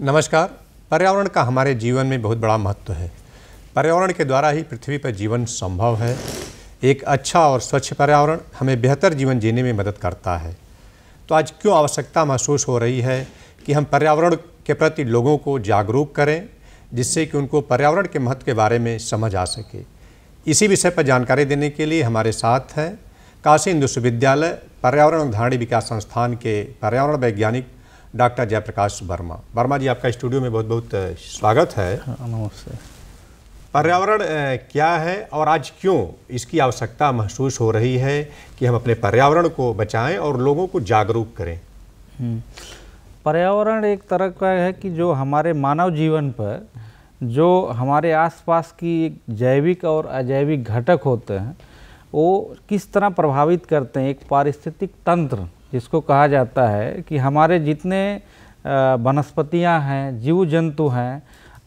नमस्कार पर्यावरण का हमारे जीवन में बहुत बड़ा महत्व है पर्यावरण के द्वारा ही पृथ्वी पर जीवन संभव है एक अच्छा और स्वच्छ पर्यावरण हमें बेहतर जीवन जीने में मदद करता है तो आज क्यों आवश्यकता महसूस हो रही है कि हम पर्यावरण के प्रति लोगों को जागरूक करें जिससे कि उनको पर्यावरण के महत्व के बारे में समझ आ सके इसी विषय पर जानकारी देने के लिए हमारे साथ हैं काशी हिंदू विश्वविद्यालय पर्यावरण धारणी विकास संस्थान के पर्यावरण वैज्ञानिक डॉक्टर जयप्रकाश वर्मा वर्मा जी आपका स्टूडियो में बहुत बहुत स्वागत है हाँ, नमस्ते पर्यावरण क्या है और आज क्यों इसकी आवश्यकता महसूस हो रही है कि हम अपने पर्यावरण को बचाएं और लोगों को जागरूक करें हम्म। पर्यावरण एक तरह का है कि जो हमारे मानव जीवन पर जो हमारे आसपास की जैविक और अजैविक घटक होते हैं वो किस तरह प्रभावित करते हैं एक पारिस्थितिक तंत्र जिसको कहा जाता है कि हमारे जितने वनस्पतियाँ हैं जीव जंतु हैं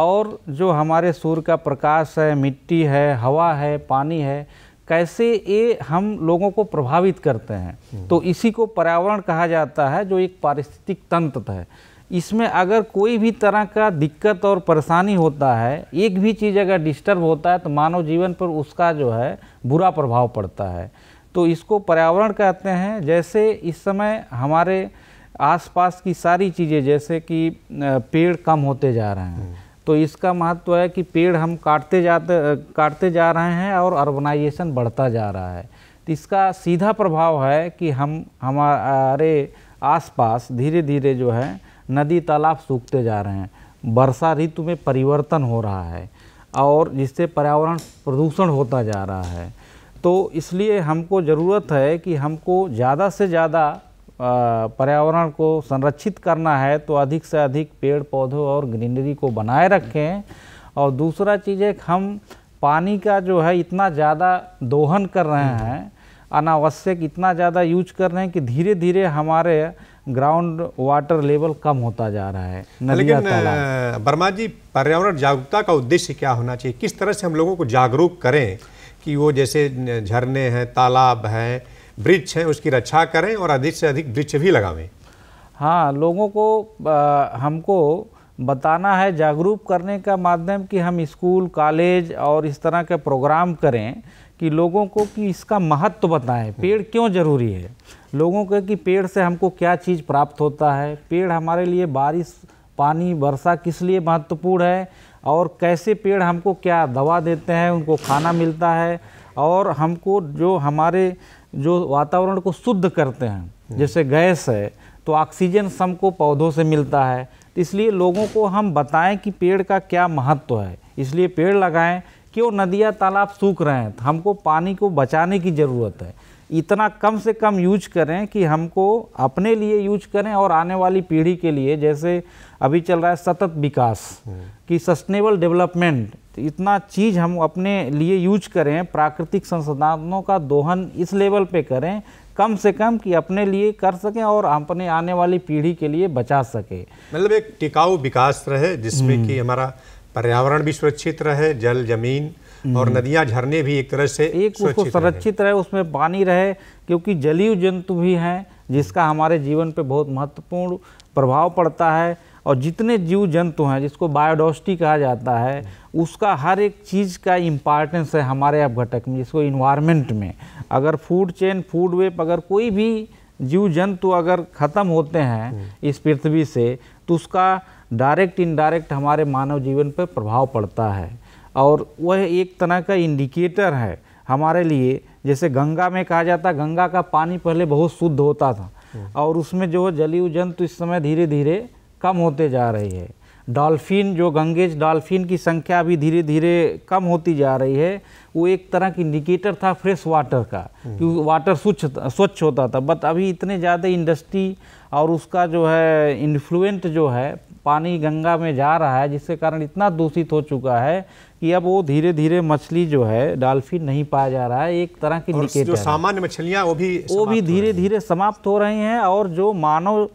और जो हमारे सूर्य का प्रकाश है मिट्टी है हवा है पानी है कैसे ये हम लोगों को प्रभावित करते हैं हम्म। तो इसी को पर्यावरण कहा जाता है जो एक पारिस्थितिक तंत्र है इसमें अगर कोई भी तरह का दिक्कत और परेशानी होता है एक भी चीज़ अगर डिस्टर्ब होता है तो मानव जीवन पर उसका जो है बुरा प्रभाव पड़ता है तो इसको पर्यावरण कहते हैं जैसे इस समय हमारे आसपास की सारी चीज़ें जैसे कि पेड़ कम होते जा रहे हैं हम्म। तो इसका महत्व है कि पेड़ हम काटते जाते काटते जा रहे हैं और अर्बनाइजेशन बढ़ता जा रहा है तो इसका सीधा प्रभाव है कि हम हमारे आसपास धीरे धीरे जो है नदी तालाब सूखते जा रहे हैं वर्षा ऋतु में परिवर्तन हो रहा है और जिससे पर्यावरण प्रदूषण होता जा रहा है तो इसलिए हमको ज़रूरत है कि हमको ज़्यादा से ज़्यादा पर्यावरण को संरक्षित करना है तो अधिक से अधिक पेड़ पौधों और ग्रीनरी को बनाए रखें और दूसरा चीज़ है हम पानी का जो है इतना ज़्यादा दोहन कर रहे हम्म। हैं अनावश्यक इतना ज़्यादा यूज कर रहे हैं कि धीरे धीरे हमारे ग्राउंड वाटर लेवल कम होता जा रहा है लेकिन वर्मा जी पर्यावरण जागरूकता का उद्देश्य क्या होना चाहिए किस तरह से हम लोगों को जागरूक करें कि वो जैसे झरने हैं तालाब हैं वृक्ष हैं उसकी रक्षा करें और अधिक से अधिक वृक्ष भी लगावें हाँ लोगों को आ, हमको बताना है जागरूक करने का माध्यम कि हम स्कूल कॉलेज और इस तरह के प्रोग्राम करें कि लोगों को कि इसका महत्व तो बताएं पेड़ क्यों ज़रूरी है लोगों को कि पेड़ से हमको क्या चीज़ प्राप्त होता है पेड़ हमारे लिए बारिश पानी वर्षा किस लिए महत्वपूर्ण है और कैसे पेड़ हमको क्या दवा देते हैं उनको खाना मिलता है और हमको जो हमारे जो वातावरण को शुद्ध करते हैं हम्म। जैसे गैस है तो ऑक्सीजन को पौधों से मिलता है इसलिए लोगों को हम बताएं कि पेड़ का क्या महत्व है इसलिए पेड़ लगाएं क्यों नदियाँ तालाब सूख रहे हैं हमको पानी को बचाने की ज़रूरत है इतना कम से कम यूज करें कि हमको अपने लिए यूज करें और आने वाली पीढ़ी के लिए जैसे अभी चल रहा है सतत विकास कि सस्टेनेबल डेवलपमेंट इतना चीज़ हम अपने लिए यूज करें प्राकृतिक संसाधनों का दोहन इस लेवल पे करें कम से कम कि अपने लिए कर सकें और अपने आने वाली पीढ़ी के लिए बचा सके मतलब एक टिकाऊ विकास रहे जिसमें हम्म। कि हमारा पर्यावरण भी सुरक्षित रहे जल जमीन और हम्म। नदियाँ झरने भी एक तरह से एक उसको संरक्षित रहे उसमें पानी रहे क्योंकि जलीय जंतु भी हैं जिसका हमारे जीवन पे बहुत महत्वपूर्ण प्रभाव पड़ता है और जितने जीव जंतु हैं जिसको बायोडोसिटी कहा जाता है उसका हर एक चीज़ का इम्पॉर्टेंस है हमारे अब घटक में जिसको इन्वायरमेंट में अगर फूड चेन फूड वेप अगर कोई भी जीव जंतु अगर ख़त्म होते हैं हम्म। इस पृथ्वी से तो उसका डायरेक्ट इनडायरेक्ट हमारे मानव जीवन पर प्रभाव पड़ता है और वह एक तरह का इंडिकेटर है हमारे लिए जैसे गंगा में कहा जाता गंगा का पानी पहले बहुत शुद्ध होता था हम्म। और उसमें जो जलीय जंतु इस समय धीरे धीरे कम होते जा रही है डॉल्फिन जो गंगेज डॉल्फिन की संख्या अभी धीरे धीरे कम होती जा रही है वो एक तरह की इंडिकेटर था फ्रेश वाटर का कि वाटर हम्म। स्वच्छ स्वच्छ होता था बट अभी इतने ज़्यादा इंडस्ट्री और उसका जो है इन्फ्लुएंट जो है पानी गंगा में जा रहा है जिसके कारण इतना दूषित हो चुका है कि अब वो धीरे धीरे मछली जो है डॉल्फिन नहीं पाया जा रहा है एक तरह की सामान्य मछलियाँ वो भी वो भी धीरे धीरे समाप्त हो रही हैं और जो मानव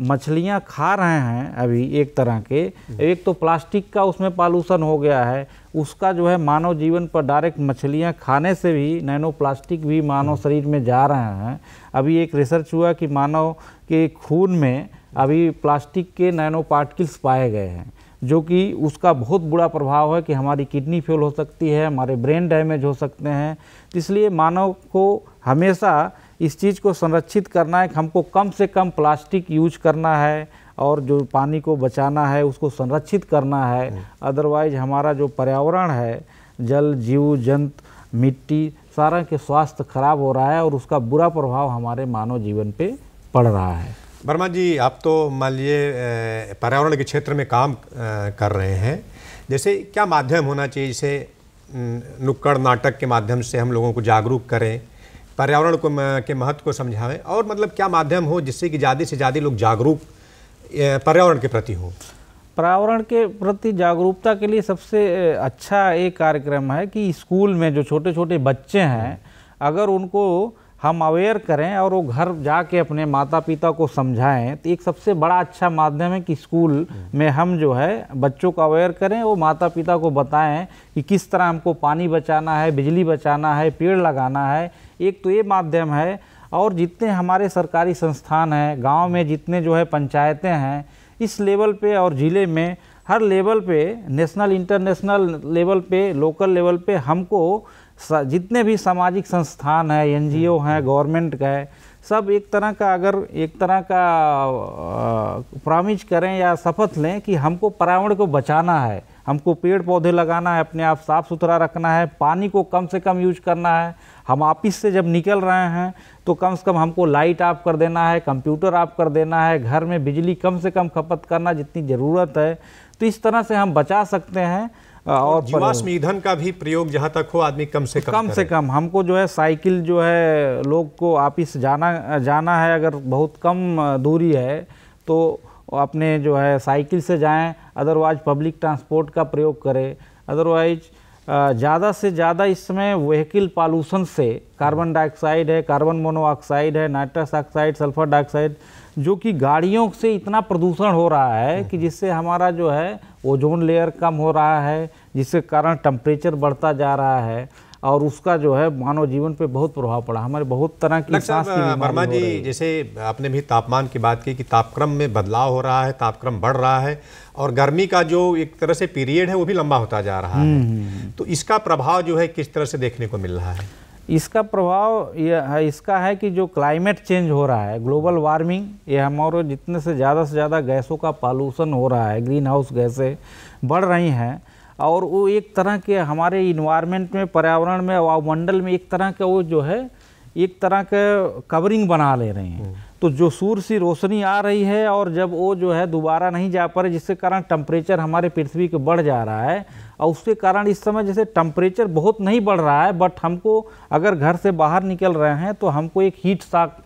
मछलियाँ खा रहे हैं अभी एक तरह के एक तो प्लास्टिक का उसमें पॉल्यूशन हो गया है उसका जो है मानव जीवन पर डायरेक्ट मछलियाँ खाने से भी नैनो प्लास्टिक भी मानव शरीर में जा रहे हैं अभी एक रिसर्च हुआ कि मानव के खून में अभी प्लास्टिक के नैनो पार्टिकल्स पाए गए हैं जो कि उसका बहुत बुरा प्रभाव है कि हमारी किडनी फेल हो सकती है हमारे ब्रेन डैमेज हो सकते हैं इसलिए मानव को हमेशा इस चीज़ को संरक्षित करना है हमको कम से कम प्लास्टिक यूज करना है और जो पानी को बचाना है उसको संरक्षित करना है हम्म। अदरवाइज हमारा जो पर्यावरण है जल जीव जंतु मिट्टी सारा के स्वास्थ्य खराब हो रहा है और उसका बुरा प्रभाव हमारे मानव जीवन पे पड़ रहा है वर्मा जी आप तो मान लीजिए पर्यावरण के क्षेत्र में काम कर रहे हैं जैसे क्या माध्यम होना चाहिए जैसे नुक्कड़ नाटक के माध्यम से हम लोगों को जागरूक करें पर्यावरण को के महत्व को समझाएं और मतलब क्या माध्यम हो जिससे कि ज़्यादा से ज़्यादा लोग जागरूक पर्यावरण के प्रति हों पर्यावरण के प्रति जागरूकता के लिए सबसे अच्छा एक कार्यक्रम है कि स्कूल में जो छोटे छोटे बच्चे हैं अगर उनको हम अवेयर करें और वो घर जाके अपने माता पिता को समझाएं तो एक सबसे बड़ा अच्छा माध्यम है कि स्कूल में हम जो है बच्चों को अवेयर करें वो माता पिता को बताएं कि किस तरह हमको पानी बचाना है बिजली बचाना है पेड़ लगाना है एक तो ये माध्यम है और जितने हमारे सरकारी संस्थान हैं गाँव में जितने जो है पंचायतें हैं इस लेवल पर और ज़िले में हर लेवल पर नेशनल इंटरनेशनल लेवल पे लोकल लेवल पर हमको जितने भी सामाजिक संस्थान हैं एन हम्म, हैं हम्म। गवर्नमेंट का है सब एक तरह का अगर एक तरह का प्रामिज करें या शपथ लें कि हमको पर्यावरण को बचाना है हमको पेड़ पौधे लगाना है अपने आप साफ़ सुथरा रखना है पानी को कम से कम यूज करना है हम ऑफिस से जब निकल रहे हैं तो कम से कम हमको लाइट ऑफ कर देना है कंप्यूटर ऑफ कर देना है घर में बिजली कम से कम खपत करना जितनी ज़रूरत है तो इस तरह से हम बचा सकते हैं हाँ, तो और जीवाश्म ईंधन का भी प्रयोग जहाँ तक हो आदमी कम से कम कम से कम हमको जो है साइकिल जो है लोग को आपस जाना जाना है अगर बहुत कम दूरी है तो अपने जो है साइकिल से जाएं अदरवाइज पब्लिक ट्रांसपोर्ट का प्रयोग करें अदरवाइज ज़्यादा से ज़्यादा इसमें वहीकिल पॉल्यूशन से कार्बन डाइऑक्साइड है कार्बन मोनोऑक्साइड है नाइट्रस ऑक्साइड सल्फर डाइऑक्साइड जो कि गाड़ियों से इतना प्रदूषण हो रहा है कि जिससे हमारा जो है ओजोन लेयर कम हो रहा है जिसके कारण टेम्परेचर बढ़ता जा रहा है और उसका जो है मानव जीवन पे बहुत प्रभाव पड़ा हमारे बहुत तरह की सांस की वर्मा जी जैसे आपने भी तापमान की बात की कि तापक्रम में बदलाव हो रहा है तापक्रम बढ़ रहा है और गर्मी का जो एक तरह से पीरियड है वो भी लंबा होता जा रहा है हम्म, हम्म, हम्म। तो इसका प्रभाव जो है किस तरह से देखने को मिल रहा है इसका प्रभाव यह है इसका है कि जो क्लाइमेट चेंज हो रहा है ग्लोबल वार्मिंग ये हमारे जितने से ज़्यादा से ज़्यादा गैसों का पॉल्यूशन हो रहा है ग्रीन हाउस गैसें बढ़ रही हैं और वो एक तरह के हमारे इन्वायरमेंट में पर्यावरण में वायुमंडल में एक तरह का वो जो है एक तरह का कवरिंग बना ले रहे हैं हम्म। तो जो सूर्य सी रोशनी आ रही है और जब वो जो है दोबारा नहीं जा पा रहे जिसके कारण टम्परेचर हमारे पृथ्वी के बढ़ जा रहा है और उसके कारण इस समय जैसे टम्परेचर बहुत नहीं बढ़ रहा है बट हमको अगर घर से बाहर निकल रहे हैं तो हमको एक हीट साक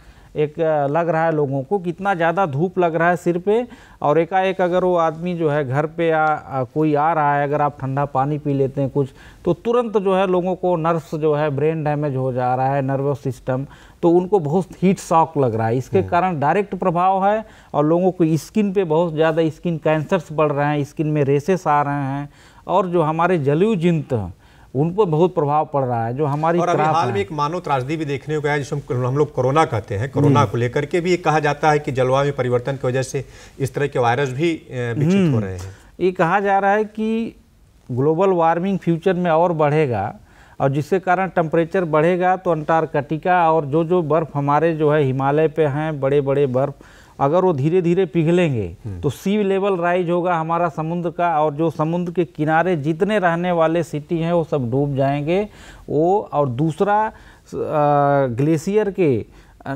एक लग रहा है लोगों को कितना ज़्यादा धूप लग रहा है सिर पे और एकाएक अगर वो आदमी जो है घर पे या कोई आ रहा है अगर आप ठंडा पानी पी लेते हैं कुछ तो तुरंत जो है लोगों को नर्व्स जो है ब्रेन डैमेज हो जा रहा है नर्वस सिस्टम तो उनको बहुत हीट शॉक लग रहा है इसके हम्म। कारण डायरेक्ट प्रभाव है और लोगों को स्किन पर बहुत ज़्यादा स्किन कैंसर्स बढ़ रहे हैं स्किन में रेसेस आ रहे हैं और जो हमारे जिंत हैं उन पर बहुत प्रभाव पड़ रहा है जो हमारी और अभी हाल में एक मानव त्रासदी भी देखने को आया जिसको हम लोग कोरोना कहते हैं कोरोना हम्म। को लेकर के भी कहा जाता है कि जलवायु परिवर्तन की वजह से इस तरह के वायरस भी विकसित हो हम्म। रहे हैं ये कहा जा रहा है कि ग्लोबल वार्मिंग फ्यूचर में और बढ़ेगा और जिसके कारण टेम्परेचर बढ़ेगा तो अंटार्कटिका और जो जो बर्फ़ हमारे जो है हिमालय पे हैं बड़े बड़े बर्फ़ अगर वो धीरे धीरे पिघलेंगे हम्म। तो सी लेवल राइज होगा हमारा समुद्र का और जो समुद्र के किनारे जितने रहने वाले सिटी हैं वो सब डूब जाएंगे वो और दूसरा ग्लेशियर के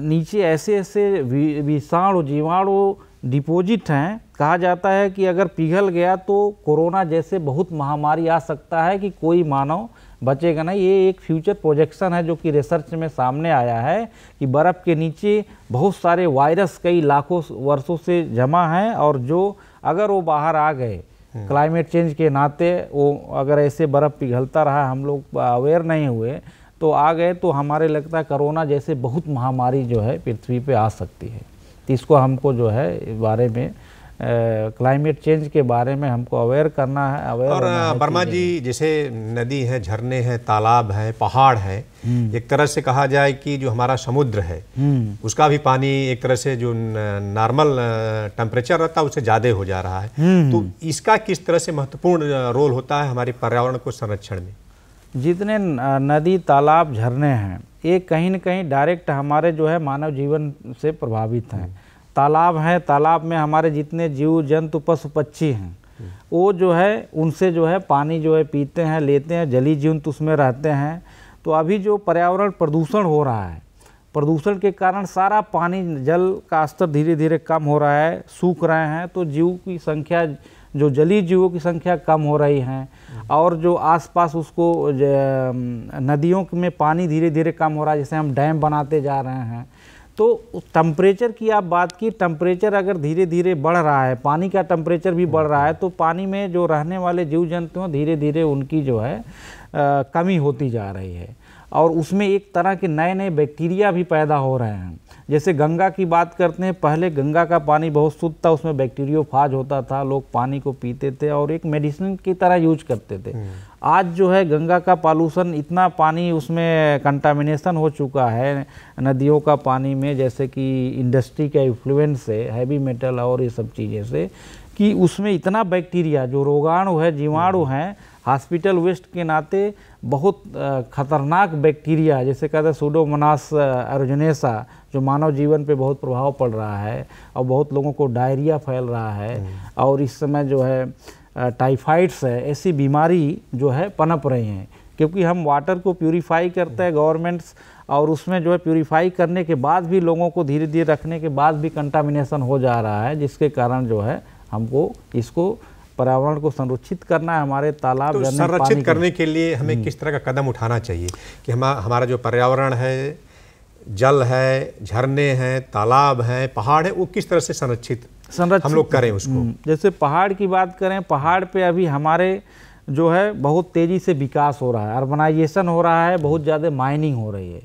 नीचे ऐसे ऐसे विषाणु जीवाणु डिपोजिट हैं कहा जाता है कि अगर पिघल गया तो कोरोना जैसे बहुत महामारी आ सकता है कि कोई मानव बचेगा ना ये एक फ्यूचर प्रोजेक्शन है जो कि रिसर्च में सामने आया है कि बर्फ़ के नीचे बहुत सारे वायरस कई लाखों वर्षों से जमा हैं और जो अगर वो बाहर आ गए क्लाइमेट हम्म। चेंज के नाते वो अगर ऐसे बर्फ़ पिघलता रहा हम लोग अवेयर नहीं हुए तो आ गए तो हमारे लगता है करोना जैसे बहुत महामारी जो है पृथ्वी पर आ सकती है इसको हमको जो है बारे में क्लाइमेट चेंज के बारे में हमको अवेयर करना है अवेयर और वर्मा जी जैसे नदी है झरने हैं तालाब है पहाड़ है हम्म। एक तरह से कहा जाए कि जो हमारा समुद्र है हम्म। उसका भी पानी एक तरह से जो नॉर्मल टेम्परेचर रहता है उससे ज़्यादा हो जा रहा है हम्म। तो इसका किस तरह से महत्वपूर्ण रोल होता है हमारे पर्यावरण को संरक्षण में जितने नदी तालाब झरने हैं ये कहीं ना कहीं डायरेक्ट हमारे जो है मानव जीवन से प्रभावित हैं तालाब हैं तालाब में हमारे जितने जीव जंतु पशु पक्षी हैं वो जो है उनसे जो है पानी जो है पीते हैं लेते हैं जली जीवंत उसमें रहते हैं तो अभी जो पर्यावरण प्रदूषण हो रहा है प्रदूषण के कारण सारा पानी जल का स्तर धीरे धीरे कम हो रहा है सूख रहे हैं तो जीव की संख्या जो जली जीवों की संख्या कम हो रही है और जो आसपास उसको नदियों में पानी धीरे धीरे कम हो रहा है जैसे हम डैम बनाते जा रहे हैं तो टम्परेचर की आप बात की टम्परेचर अगर धीरे धीरे बढ़ रहा है पानी का टम्परेचर भी बढ़ रहा है तो पानी में जो रहने वाले जीव जंतु हैं धीरे धीरे उनकी जो है आ, कमी होती जा रही है और उसमें एक तरह के नए नए बैक्टीरिया भी पैदा हो रहे हैं जैसे गंगा की बात करते हैं पहले गंगा का पानी बहुत शुद्ध था उसमें बैक्टीरियोफाज होता था लोग पानी को पीते थे और एक मेडिसिन की तरह यूज करते थे हम्म। आज जो है गंगा का पॉल्यूशन इतना पानी उसमें कंटामिनेशन हो चुका है नदियों का पानी में जैसे कि इंडस्ट्री का इन्फ्लुएंस है हैवी मेटल और ये सब चीज़ें से कि उसमें इतना बैक्टीरिया जो रोगाणु है जीवाणु हम्म। हैं हॉस्पिटल वेस्ट के नाते बहुत खतरनाक बैक्टीरिया जैसे कहते हैं सूडोमोनास एरोजनेसा जो मानव जीवन पे बहुत प्रभाव पड़ रहा है और बहुत लोगों को डायरिया फैल रहा है हम्म। और इस समय जो है टाइफाइड्स है ऐसी बीमारी जो है पनप रही हैं क्योंकि हम वाटर को प्यूरीफाई करते हैं गवर्नमेंट्स और उसमें जो है प्यूरीफाई करने के बाद भी लोगों को धीरे धीरे रखने के बाद भी कंटामिनेशन हो जा रहा है जिसके कारण जो है हमको इसको पर्यावरण को संरक्षित करना है हमारे तालाब तो संरक्षित करने के लिए हमें हम्म। किस तरह का कदम उठाना चाहिए कि हम हमारा जो पर्यावरण है जल है झरने हैं तालाब हैं पहाड़ है वो किस तरह से संरक्षित संरक्षित हम लोग करें उसको हम्म, जैसे पहाड़ की बात करें पहाड़ पे अभी हमारे जो है बहुत तेज़ी से विकास हो रहा है अर्बनाइजेशन हो रहा है बहुत ज़्यादा माइनिंग हो रही है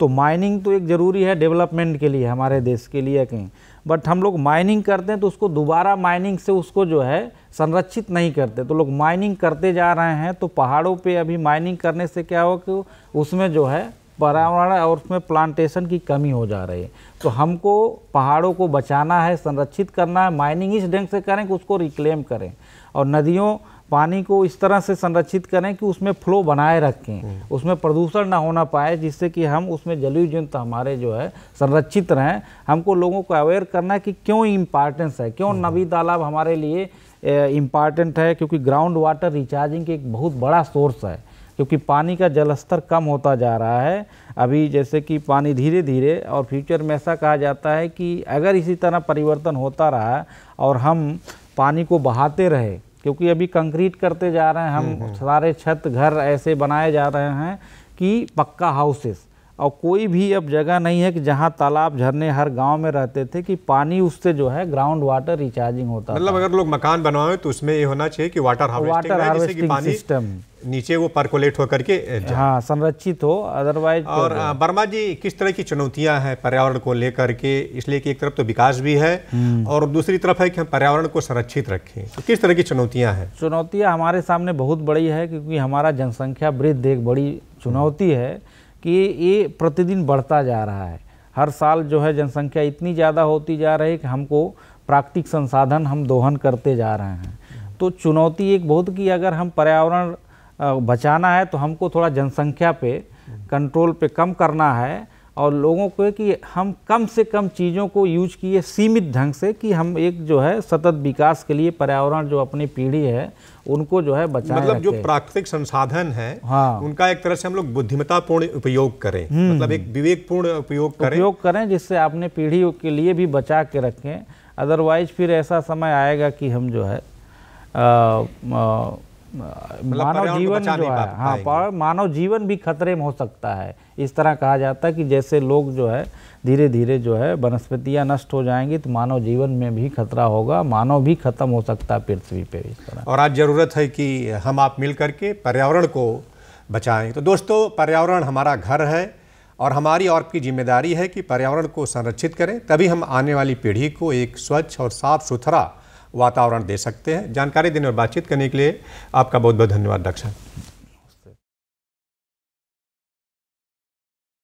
तो माइनिंग तो एक ज़रूरी है डेवलपमेंट के लिए हमारे देश के लिए कहीं बट हम लोग माइनिंग करते हैं तो उसको दोबारा माइनिंग से उसको जो है संरक्षित नहीं करते तो लोग माइनिंग करते जा रहे हैं तो पहाड़ों पे अभी माइनिंग करने से क्या हो कि उसमें जो है पर्यावरण और उसमें प्लांटेशन की कमी हो जा रही है तो हमको पहाड़ों को बचाना है संरक्षित करना है माइनिंग इस ढंग से करें कि उसको रिक्लेम करें और नदियों पानी को इस तरह से संरक्षित करें कि उसमें फ्लो बनाए रखें हम्म। उसमें प्रदूषण ना होना पाए जिससे कि हम उसमें जलीय जंतु हमारे जो है संरक्षित रहें हमको लोगों को अवेयर करना है कि क्यों इम्पॉर्टेंस है क्यों हम्म। नबी तालाब हमारे लिए इम्पॉर्टेंट है क्योंकि ग्राउंड वाटर रिचार्जिंग के एक बहुत बड़ा सोर्स है क्योंकि पानी का जलस्तर कम होता जा रहा है अभी जैसे कि पानी धीरे धीरे और फ्यूचर में ऐसा कहा जाता है कि अगर इसी तरह परिवर्तन होता रहा और हम पानी को बहाते रहे क्योंकि अभी कंक्रीट करते जा रहे हैं हम हम्म, हम्म। सारे छत घर ऐसे बनाए जा रहे हैं कि पक्का हाउसेस और कोई भी अब जगह नहीं है कि जहाँ तालाब झरने हर गांव में रहते थे कि पानी उससे जो है ग्राउंड वाटर रिचार्जिंग होता मतलब अगर लोग मकान बनवाए तो उसमें ये होना चाहिए कि water harvesting water harvesting system नीचे वो परकोलेट होकर के हाँ संरक्षित हो अदरवाइज तो और वर्मा जी किस तरह की चुनौतियां हैं पर्यावरण को लेकर के इसलिए कि एक तरफ तो विकास भी है हम्म। और दूसरी तरफ है कि हम पर्यावरण को संरक्षित रखें तो किस तरह की चुनौतियां हैं चुनौतियां हमारे सामने बहुत बड़ी है क्योंकि हमारा जनसंख्या वृद्ध एक बड़ी चुनौती है कि ये प्रतिदिन बढ़ता जा रहा है हर साल जो है जनसंख्या इतनी ज़्यादा होती जा रही है कि हमको प्राकृतिक संसाधन हम दोहन करते जा रहे हैं तो चुनौती एक बहुत कि अगर हम पर्यावरण बचाना है तो हमको थोड़ा जनसंख्या पे कंट्रोल पे कम करना है और लोगों को कि हम कम से कम चीज़ों को यूज किए सीमित ढंग से कि हम एक जो है सतत विकास के लिए पर्यावरण जो अपनी पीढ़ी है उनको जो है बचाए मतलब जो प्राकृतिक संसाधन है हाँ उनका एक तरह से हम लोग बुद्धिमतापूर्ण उपयोग करें हम्म। मतलब एक विवेकपूर्ण उपयोग करें उपयोग करें जिससे अपने पीढ़ी के लिए भी बचा के रखें अदरवाइज फिर ऐसा समय आएगा कि हम जो है आ, आ, मतलब मानव जीवन जो है हाँ पर मानव जीवन भी खतरे में हो सकता है इस तरह कहा जाता है कि जैसे लोग जो है धीरे धीरे जो है वनस्पतियाँ नष्ट हो जाएंगी तो मानव जीवन में भी खतरा होगा मानव भी खत्म हो सकता है पृथ्वी पर इस तरह और आज ज़रूरत है कि हम आप मिल करके पर्यावरण को बचाएं तो दोस्तों पर्यावरण हमारा घर है और हमारी और की जिम्मेदारी है कि पर्यावरण को संरक्षित करें तभी हम आने वाली पीढ़ी को एक स्वच्छ और साफ़ सुथरा वातावरण दे सकते हैं जानकारी देने और बातचीत करने के लिए आपका बहुत बहुत धन्यवाद डॉक्टर साहब